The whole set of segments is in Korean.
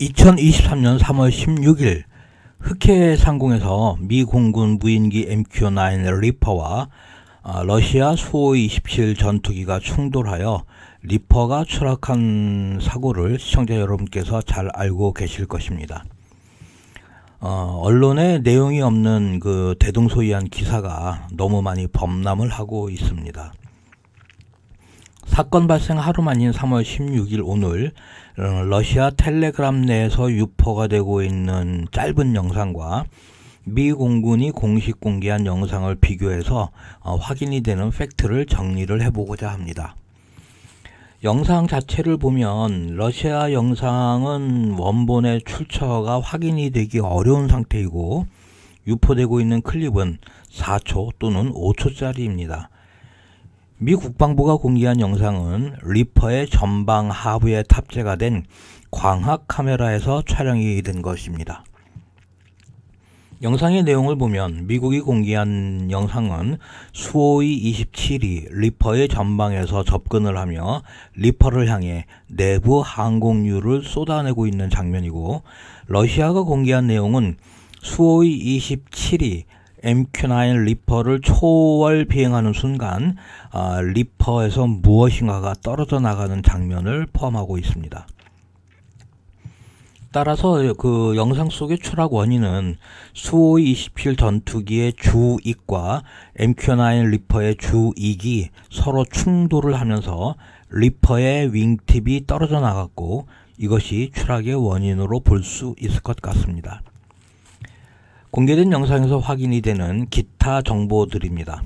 2023년 3월 16일 흑해 상공에서 미 공군 무인기 MQ-9 리퍼와 아, 러시아 수호-27 전투기가 충돌하여 리퍼가 추락한 사고를 시청자 여러분께서 잘 알고 계실 것입니다. 어, 언론에 내용이 없는 그 대동소이한 기사가 너무 많이 범람을 하고 있습니다. 사건 발생 하루 만인 3월 16일 오늘 어, 러시아 텔레그램 내에서 유포가 되고 있는 짧은 영상과 미 공군이 공식 공개한 영상을 비교해서 어, 확인이 되는 팩트를 정리를 해보고자 합니다. 영상 자체를 보면 러시아 영상은 원본의 출처가 확인이 되기 어려운 상태이고 유포되고 있는 클립은 4초 또는 5초짜리입니다. 미 국방부가 공개한 영상은 리퍼의 전방 하부에 탑재가 된 광학 카메라에서 촬영이 된 것입니다. 영상의 내용을 보면 미국이 공개한 영상은 수호의 27이 리퍼의 전방에서 접근을 하며 리퍼를 향해 내부 항공유를 쏟아내고 있는 장면이고 러시아가 공개한 내용은 수호의 27이 MQ-9 리퍼를 초월 비행하는 순간 아, 리퍼에서 무엇인가가 떨어져 나가는 장면을 포함하고 있습니다. 따라서 그 영상 속의 추락 원인은 수호이 27 전투기의 주익과 MQ-9 리퍼의 주익이 서로 충돌을 하면서 리퍼의 윙팁이 떨어져 나갔고 이것이 추락의 원인으로 볼 수 있을 것 같습니다. 공개된 영상에서 확인이 되는 기타 정보들입니다.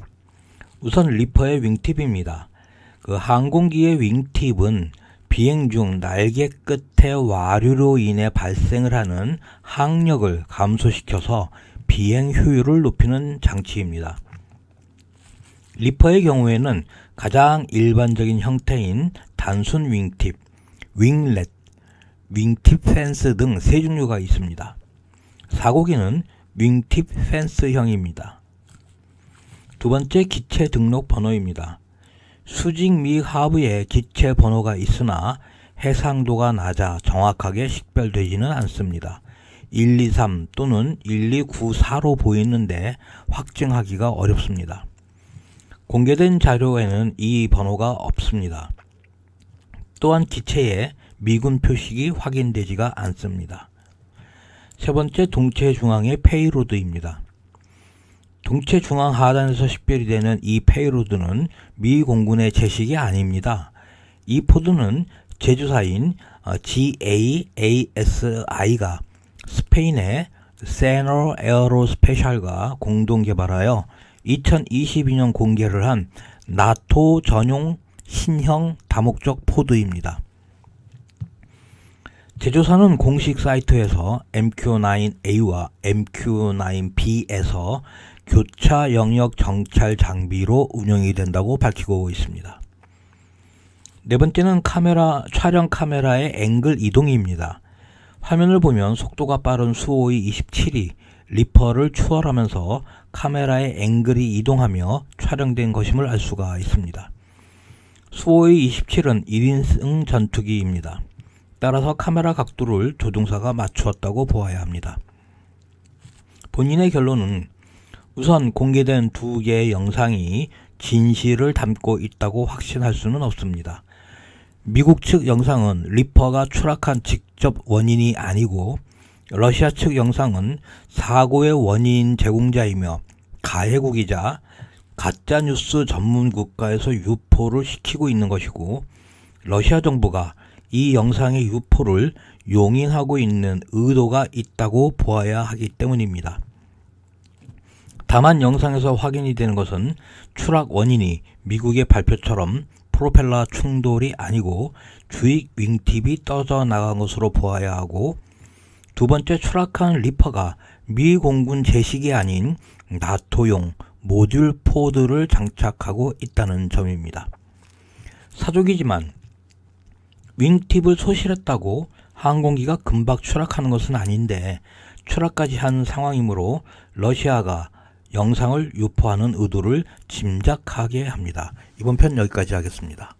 우선 리퍼의 윙팁입니다. 그 항공기의 윙팁은 비행 중 날개 끝에 와류로 인해 발생을 하는 항력을 감소시켜서 비행 효율을 높이는 장치입니다. 리퍼의 경우에는 가장 일반적인 형태인 단순 윙팁, 윙렛, 윙팁 펜스 등 세 종류가 있습니다. 사고기는 윙팁 펜스형입니다. 두 번째 기체 등록 번호입니다. 수직 미 하부에 기체 번호가 있으나 해상도가 낮아 정확하게 식별되지는 않습니다. 123 또는 1294로 보이는데 확증하기가 어렵습니다. 공개된 자료에는 이 번호가 없습니다. 또한 기체에 미군 표식이 확인되지가 않습니다. 세 번째 동체 중앙의 페이로드입니다. 동체 중앙 하단에서 식별이 되는 이 페이로드는 미 공군의 제식이 아닙니다. 이 포드는 제조사인 어, GAASI가 스페인의 세너 에어로스페셜과 공동 개발하여 2022년 공개를 한 나토 전용 신형 다목적 포드입니다. 제조사는 공식 사이트에서 MQ-9A와 MQ-9B에서 교차 영역 정찰 장비로 운영이 된다고 밝히고 있습니다. 네 번째는 카메라, 촬영 카메라의 앵글 이동입니다. 화면을 보면 속도가 빠른 수호의 27이 리퍼를 추월하면서 카메라의 앵글이 이동하며 촬영된 것임을 알 수가 있습니다. 수호의 27은 1인승 전투기입니다. 따라서 카메라 각도를 조종사가 맞추었다고 보아야 합니다. 본인의 결론은 우선 공개된 두 개의 영상이 진실을 담고 있다고 확신할 수는 없습니다. 미국 측 영상은 리퍼가 추락한 직접 원인이 아니고 러시아 측 영상은 사고의 원인 제공자이며 가해국이자 가짜뉴스 전문 국가에서 유포를 시키고 있는 것이고 러시아 정부가 이 영상의 유포를 용인하고 있는 의도가 있다고 보아야 하기 때문입니다. 다만 영상에서 확인이 되는 것은 추락 원인이 미국의 발표처럼 프로펠러 충돌이 아니고 주익 윙팁이 떠져 나간 것으로 보아야 하고 두 번째 추락한 리퍼가 미 공군 제식이 아닌 나토용 모듈 포드를 장착하고 있다는 점입니다. 사족이지만 윙팁을 소실했다고 항공기가 금박 추락하는 것은 아닌데 추락까지 한 상황이므로 러시아가 영상을 유포하는 의도를 짐작하게 합니다. 이번 편 여기까지 하겠습니다.